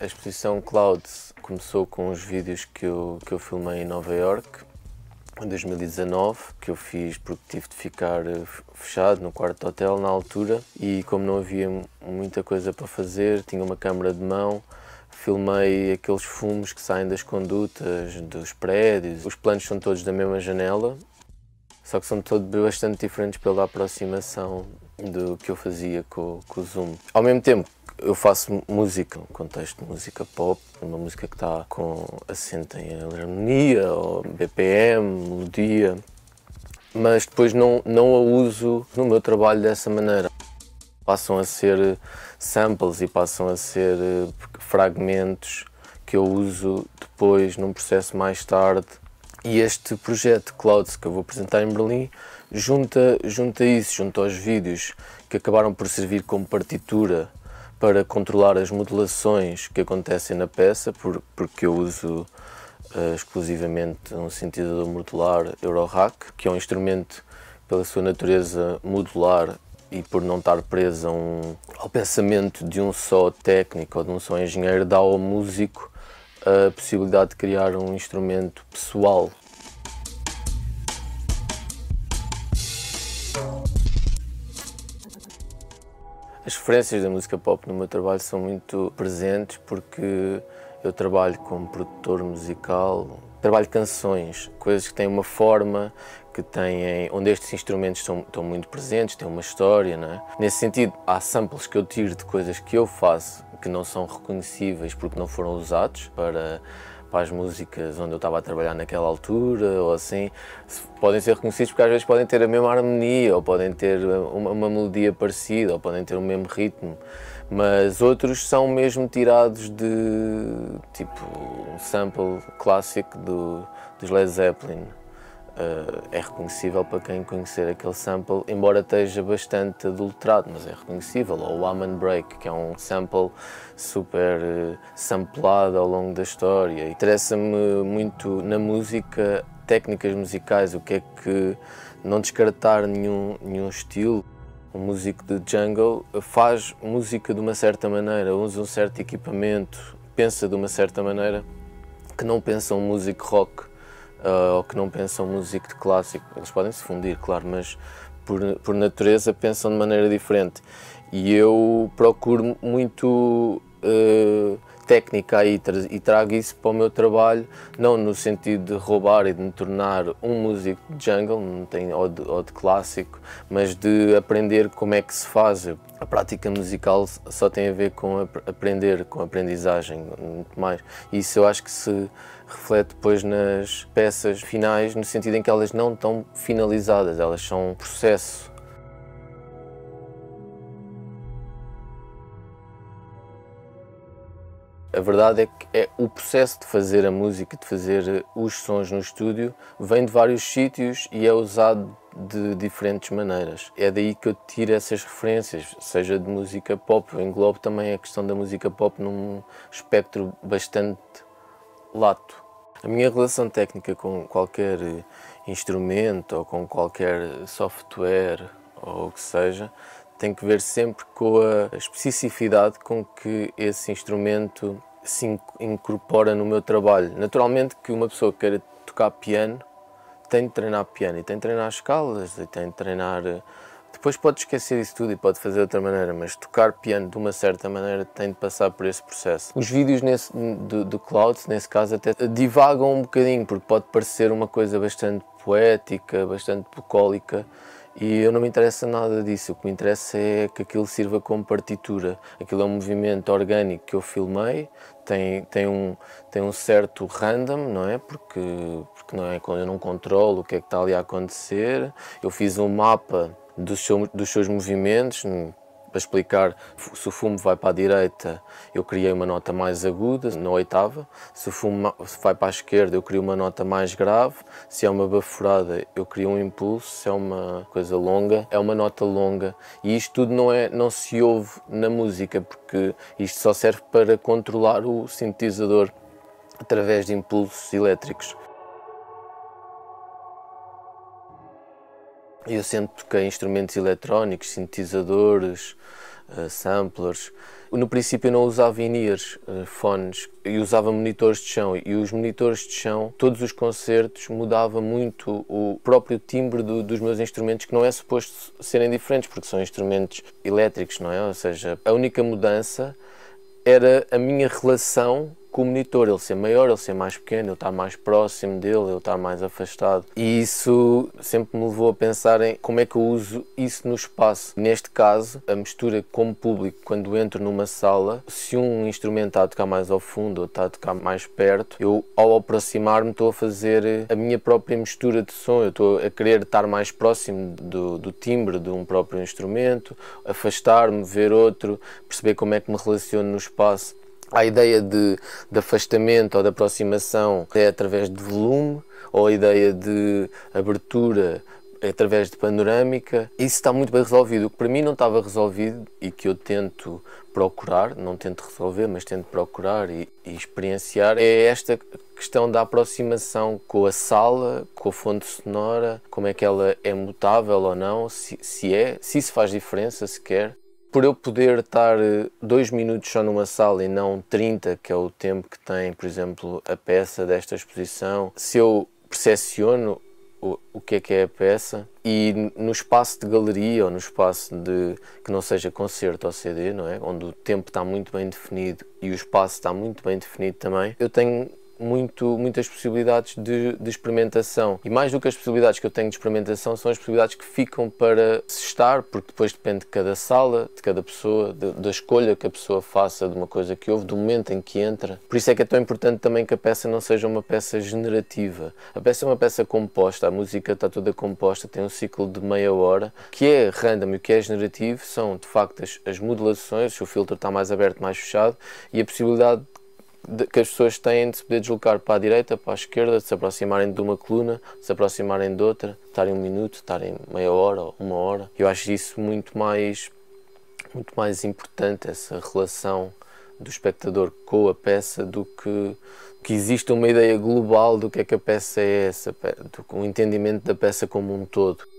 A exposição Cloud começou com os vídeos que eu, que eu filmei em Nova York em 2019, que eu fiz porque tive de ficar eh, fechado no quarto de hotel na altura e como não havia muita coisa para fazer, tinha uma câmera de mão, filmei aqueles fumos que saem das condutas, dos prédios. Os planos são todos da mesma janela, só que são todos bastante diferentes pela aproximação do que eu fazia com, com o Zoom. Ao mesmo tempo, eu faço música, um contexto de música pop, uma música que está com acento em harmonia, ou BPM, melodia, mas depois não, não a uso no meu trabalho dessa maneira. Passam a ser samples e passam a ser eh, fragmentos que eu uso depois num processo mais tarde e este projeto Clouds que eu vou apresentar em Berlim junta, junta isso, junto aos vídeos que acabaram por servir como partitura para controlar as modulações que acontecem na peça, por, porque eu uso uh, exclusivamente um sintetizador modular Eurohack, que é um instrumento pela sua natureza modular e por não estar preso um, ao pensamento de um só técnico ou de um só engenheiro, dá ao músico a possibilidade de criar um instrumento pessoal. As referências da música pop no meu trabalho são muito presentes porque eu trabalho como produtor musical, trabalho canções, coisas que têm uma forma, que têm, onde estes instrumentos estão, estão muito presentes, têm uma história, não é? Nesse sentido, há samples que eu tiro de coisas que eu faço que não são reconhecíveis porque não foram usados para, para as músicas onde eu estava a trabalhar naquela altura ou assim, podem ser reconhecidos porque às vezes podem ter a mesma harmonia ou podem ter uma, uma melodia parecida ou podem ter o mesmo ritmo mas outros são mesmo tirados de tipo um sample clássico do, dos Led Zeppelin. Eh, é reconhecível para quem conhecer aquele sample, embora esteja bastante adulterado, mas é reconhecível. Ou o Aman Break, que é um sample super eh, samplado ao longo da história. Interessa-me muito na música, técnicas musicais, o que é que não descartar nenhum, nenhum estilo. O músico de jungle faz música de uma certa maneira, usa um certo equipamento, pensa de uma certa maneira que não pensa um músico rock uh, ou que não pensam músico de clássico. Eles podem se fundir, claro, mas por, por natureza pensam de maneira diferente. E eu procuro muito uh, técnica aí e trago isso para o meu trabalho, não no sentido de roubar e de me tornar um músico de jungle não tem, ou, de, clássico, mas de aprender como é que se faz. A prática musical só tem a ver com aprender, com aprendizagem, muito mais. Isso eu acho que se reflete depois nas peças finais, no sentido em que elas não estão finalizadas, elas são um processo A verdade é que é o processo de fazer a música, de fazer os sons no estúdio, vem de vários sítios e é usado de diferentes maneiras. É daí que eu tiro essas referências, seja de música pop, eu englobo também a questão da música pop num espectro bastante lato. A minha relação técnica com qualquer instrumento ou com qualquer software ou o que seja tem que ver sempre com a especificidade com que esse instrumento se incorpora no meu trabalho. Naturalmente que uma pessoa que queira tocar piano tem de treinar piano e tem de treinar escalas e tem de treinar. Eh, depois pode esquecer isso tudo e pode fazer de outra maneira, mas tocar piano de uma certa maneira tem de passar por esse processo. Os vídeos nesse, do, do nesse caso, até eh, divagam um bocadinho, porque pode parecer uma coisa bastante poética, bastante bucólica, e eu não me interessa nada disso, o que me interessa é que aquilo sirva como partitura. Aquilo é um movimento orgânico que eu filmei, tem, tem, um, tem um certo random, não é? Porque, porque não é, eu não controlo o que é que está ali a acontecer. Eu fiz um mapa dos, seu, dos seus movimentos, para explicar se o fumo vai para a direita, eu criei uma nota mais aguda, na oitava. Se o fumo vai para a esquerda, eu crio uma nota mais grave. Se é uma baforada, eu crio um impulso. Se é uma coisa longa, é uma nota longa. E isto tudo não, é, não se ouve na música, porque isto só serve para controlar o sintetizador através de impulsos elétricos. Eu sempre toquei instrumentos eletrónicos, sintetizadores, eh, samplers. No princípio eu não usava in-ears, eh, fones, e usava monitores de chão. E os monitores de chão, todos os concertos, mudava muito o próprio timbre do, dos meus instrumentos, que não é suposto serem diferentes, porque são instrumentos elétricos, não é? Ou seja, a única mudança era a minha relação com o monitor, ele ser maior, ele ser mais pequeno, eu estar mais próximo dele, eu estar mais afastado. E isso sempre me levou a pensar em como é que eu uso isso no espaço. Neste caso, a mistura como público, quando entro numa sala, se um instrumento está a tocar mais ao fundo ou está a tocar mais perto, eu ao aproximar-me estou a fazer eh, a minha própria mistura de som, eu estou a querer estar mais próximo do, do timbre de um próprio instrumento, afastar-me, ver outro, perceber como é que me relaciono no espaço a ideia de, de, afastamento ou de aproximação é através de volume, ou a ideia de abertura é através de panorâmica. Isso está muito bem resolvido. O que para mim não estava resolvido e que eu tento procurar, não tento resolver, mas tento procurar e, e experienciar, é esta questão da aproximação com a sala, com a fonte sonora, como é que ela é mutável ou não, se, se é, se isso faz diferença sequer por eu poder estar eh, dois minutos só numa sala e não 30, que é o tempo que tem, por exemplo, a peça desta exposição, se eu percepciono o, o que é que é a peça e no espaço de galeria ou no espaço de que não seja concerto ou CD, não é? Onde o tempo está muito bem definido e o espaço está muito bem definido também, eu tenho muito, muitas possibilidades de, de, experimentação. E mais do que as possibilidades que eu tenho de experimentação, são as possibilidades que ficam para se estar, porque depois depende de cada sala, de cada pessoa, de, da escolha que a pessoa faça de uma coisa que houve, do momento em que entra. Por isso é que é tão importante também que a peça não seja uma peça generativa. A peça é uma peça composta, a música está toda composta, tem um ciclo de meia hora. O que é random e o que é generativo são, de facto, as, as modulações, se o filtro está mais aberto, mais fechado, e a possibilidade que as pessoas têm de se poder deslocar para a direita, para a esquerda, de se aproximarem de uma coluna, de se aproximarem de outra, estarem um minuto, estarem meia hora, uma hora. Eu acho isso muito mais, muito mais importante, essa relação do espectador com a peça do que que existe uma ideia global do que é que a peça é essa, do, um entendimento da peça como um todo.